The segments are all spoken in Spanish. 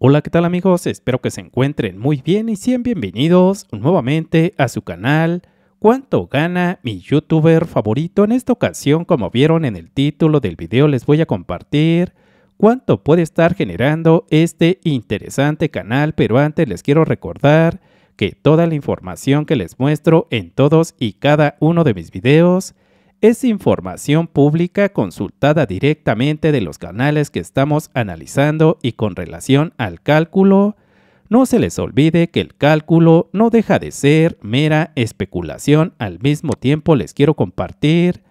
Hola, ¿qué tal amigos? Espero que se encuentren muy bien y sean bienvenidos nuevamente a su canal ¿Cuánto gana mi youtuber favorito? En esta ocasión, como vieron en el título del video, les voy a compartir cuánto puede estar generando este interesante canal, pero antes les quiero recordar que toda la información que les muestro en todos y cada uno de mis videos es información pública consultada directamente de los canales que estamos analizando y con relación al cálculo, no se les olvide que el cálculo no deja de ser mera especulación. Al mismo tiempo les quiero compartir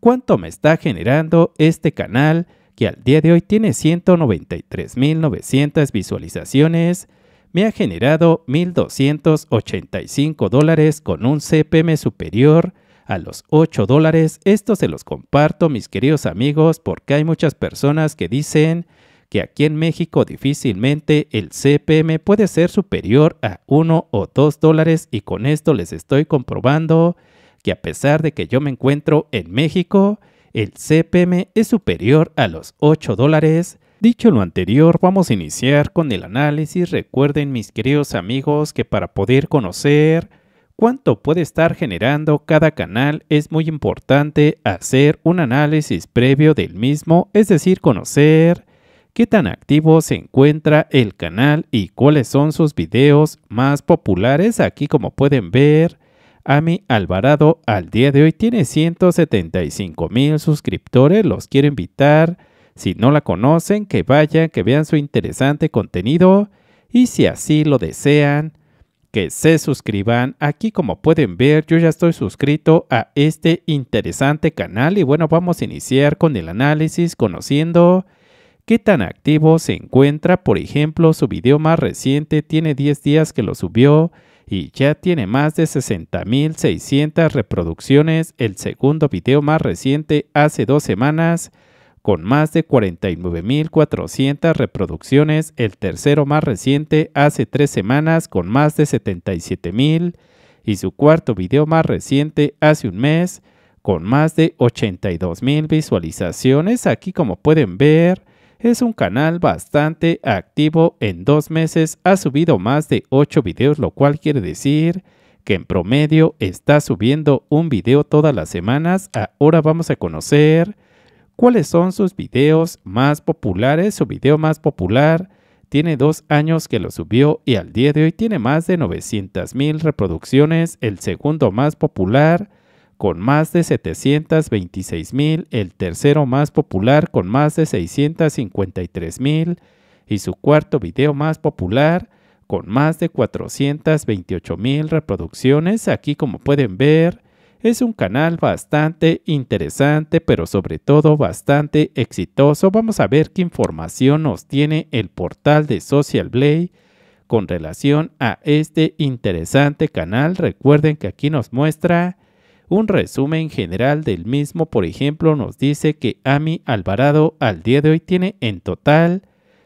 cuánto me está generando este canal que al día de hoy tiene 193.900 visualizaciones. Me ha generado 1.285 dólares con un CPM superior a los 8 dólares. Esto se los comparto, mis queridos amigos, porque hay muchas personas que dicen que aquí en México difícilmente el CPM puede ser superior a 1 o 2 dólares y con esto les estoy comprobando que a pesar de que yo me encuentro en México, el CPM es superior a los 8 dólares. Dicho lo anterior, vamos a iniciar con el análisis. Recuerden mis queridos amigos que para poder conocer cuánto puede estar generando cada canal, es muy importante hacer un análisis previo del mismo, es decir, conocer qué tan activo se encuentra el canal y cuáles son sus videos más populares. Aquí como pueden ver, Ami Alvarado al día de hoy tiene 175 mil suscriptores, los quiero invitar. Si no la conocen, que vayan, que vean su interesante contenido y si así lo desean, que se suscriban. Aquí como pueden ver yo ya estoy suscrito a este interesante canal y bueno vamos a iniciar con el análisis conociendo qué tan activo se encuentra. Por ejemplo su video más reciente tiene 10 días que lo subió y ya tiene más de 60.600 reproducciones. El segundo video más reciente hace dos semanas con más de 49.400 reproducciones, el tercero más reciente hace tres semanas con más de 77.000 y su cuarto video más reciente hace un mes con más de 82.000 visualizaciones. Aquí como pueden ver es un canal bastante activo, en dos meses ha subido más de 8 videos lo cual quiere decir que en promedio está subiendo un video todas las semanas. Ahora vamos a conocer cuáles son sus videos más populares. Su video más popular tiene dos años que lo subió y al día de hoy tiene más de 900 mil reproducciones. El segundo más popular con más de 726.000. mil. El tercero más popular con más de 653.000. mil. Y su cuarto video más popular con más de 428 mil reproducciones. Aquí como pueden ver es un canal bastante interesante, pero sobre todo bastante exitoso. Vamos a ver qué información nos tiene el portal de Social Blade con relación a este interesante canal. Recuerden que aquí nos muestra un resumen general del mismo. Por ejemplo, nos dice que Ami Alvarado al día de hoy tiene en total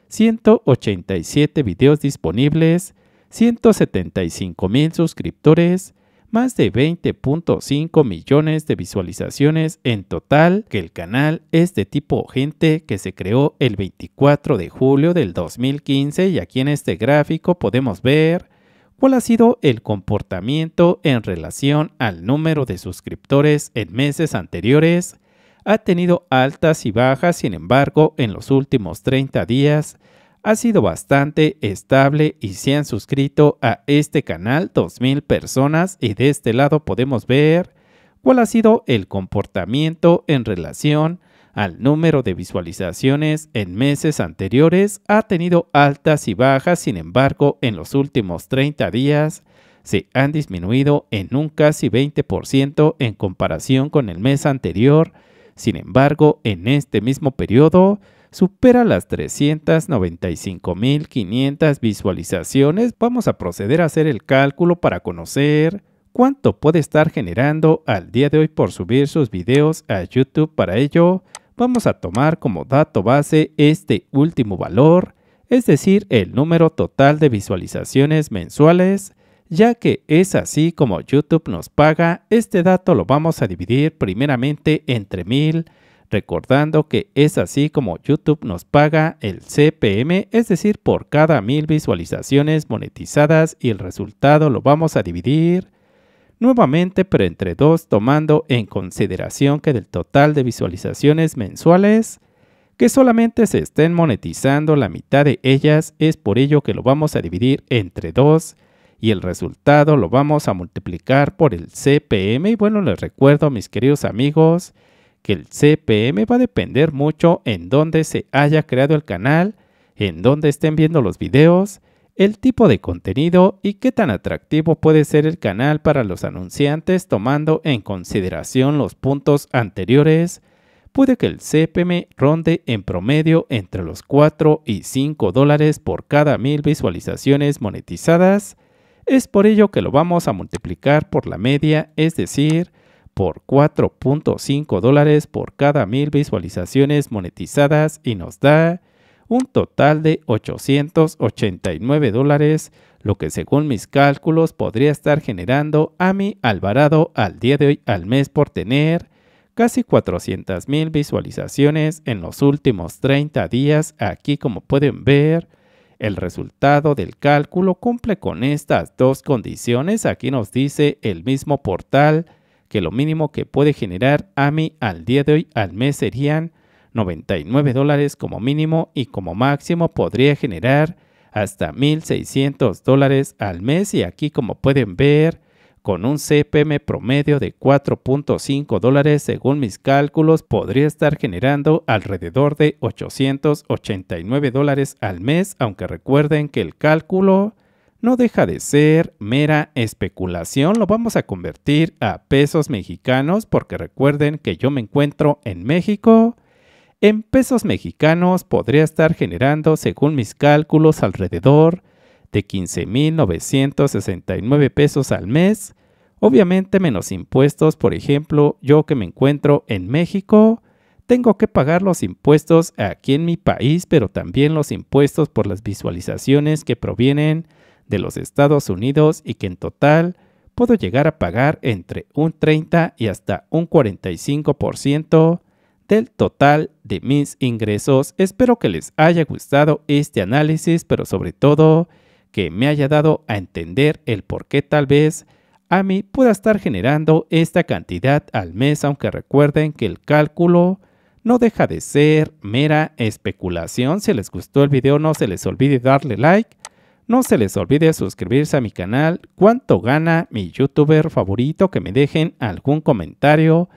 187 videos disponibles, 175 mil suscriptores, más de 20.5 millones de visualizaciones en total, que el canal es de tipo gente que se creó el 24 de julio del 2015 y aquí en este gráfico podemos ver cuál ha sido el comportamiento en relación al número de suscriptores en meses anteriores. Ha tenido altas y bajas, sin embargo, en los últimos 30 días ha sido bastante estable y se han suscrito a este canal 2000 personas y de este lado podemos ver cuál ha sido el comportamiento en relación al número de visualizaciones en meses anteriores ha tenido altas y bajas, sin embargo, en los últimos 30 días se han disminuido en un casi 20% en comparación con el mes anterior. Sin embargo, en este mismo periodo supera las 395.500 visualizaciones, vamos a proceder a hacer el cálculo para conocer cuánto puede estar generando al día de hoy por subir sus videos a YouTube. Para ello, vamos a tomar como dato base este último valor, es decir, el número total de visualizaciones mensuales, ya que es así como YouTube nos paga, este dato lo vamos a dividir primeramente entre 1000 recordando que es así como YouTube nos paga el CPM, es decir, por cada mil visualizaciones monetizadas y el resultado lo vamos a dividir nuevamente, pero entre dos, tomando en consideración que del total de visualizaciones mensuales, que solamente se estén monetizando la mitad de ellas, es por ello que lo vamos a dividir entre dos y el resultado lo vamos a multiplicar por el CPM. Y bueno, les recuerdo, mis queridos amigos, que el CPM va a depender mucho en dónde se haya creado el canal, en dónde estén viendo los videos, el tipo de contenido y qué tan atractivo puede ser el canal para los anunciantes tomando en consideración los puntos anteriores, puede que el CPM ronde en promedio entre los 4 y 5 dólares por cada mil visualizaciones monetizadas. Es por ello que lo vamos a multiplicar por la media, es decir, por 4.5 dólares por cada mil visualizaciones monetizadas y nos da un total de 889 dólares, lo que según mis cálculos podría estar generando a mi Alvarado al día de hoy al mes por tener casi 400 mil visualizaciones en los últimos 30 días. Aquí como pueden ver, el resultado del cálculo cumple con estas dos condiciones. Aquí nos dice el mismo portal que lo mínimo que puede generar AMI al día de hoy al mes serían 99 dólares como mínimo y como máximo podría generar hasta 1.600 dólares al mes y aquí como pueden ver con un CPM promedio de 4.5 dólares según mis cálculos podría estar generando alrededor de 889 dólares al mes aunque recuerden que el cálculo no deja de ser mera especulación, lo vamos a convertir a pesos mexicanos porque recuerden que yo me encuentro en México. En pesos mexicanos podría estar generando, según mis cálculos, alrededor de 15.969 pesos al mes. Obviamente menos impuestos, por ejemplo, yo que me encuentro en México, tengo que pagar los impuestos aquí en mi país, pero también los impuestos por las visualizaciones que provienen de los Estados Unidos y que en total puedo llegar a pagar entre un 30 y hasta un 45% del total de mis ingresos. Espero que les haya gustado este análisis, pero sobre todo que me haya dado a entender el por qué tal vez a mí pueda estar generando esta cantidad al mes, aunque recuerden que el cálculo no deja de ser mera especulación. Si les gustó el video no se les olvide darle like no se les olvide suscribirse a mi canal, cuánto gana mi youtuber favorito, que me dejen algún comentario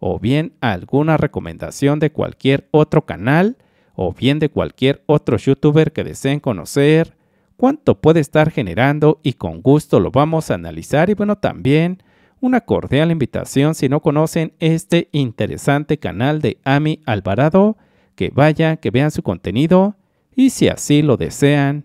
o bien alguna recomendación de cualquier otro canal o bien de cualquier otro youtuber que deseen conocer, cuánto puede estar generando y con gusto lo vamos a analizar y bueno también una cordial invitación si no conocen este interesante canal de Ami Alvarado, que vayan, que vean su contenido y si así lo desean,